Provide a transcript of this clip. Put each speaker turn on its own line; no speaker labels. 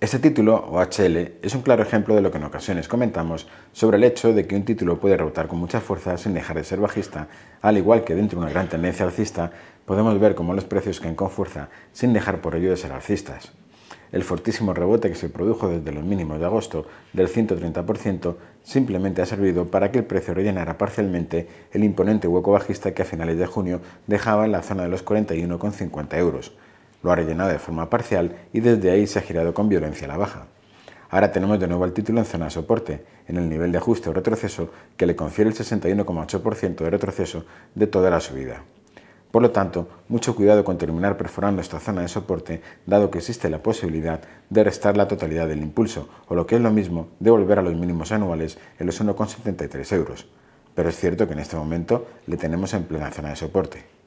Este título, OHL, es un claro ejemplo de lo que en ocasiones comentamos sobre el hecho de que un título puede rebotar con mucha fuerza sin dejar de ser bajista, al igual que dentro de una gran tendencia alcista podemos ver cómo los precios caen con fuerza sin dejar por ello de ser alcistas. El fortísimo rebote que se produjo desde los mínimos de agosto del 130% simplemente ha servido para que el precio rellenara parcialmente el imponente hueco bajista que a finales de junio dejaba en la zona de los 41,50 euros lo ha rellenado de forma parcial y desde ahí se ha girado con violencia a la baja. Ahora tenemos de nuevo el título en zona de soporte, en el nivel de ajuste o retroceso que le confiere el 61,8% de retroceso de toda la subida. Por lo tanto, mucho cuidado con terminar perforando esta zona de soporte, dado que existe la posibilidad de restar la totalidad del impulso, o lo que es lo mismo, de volver a los mínimos anuales en los 1,73 euros. Pero es cierto que en este momento le tenemos en plena zona de soporte.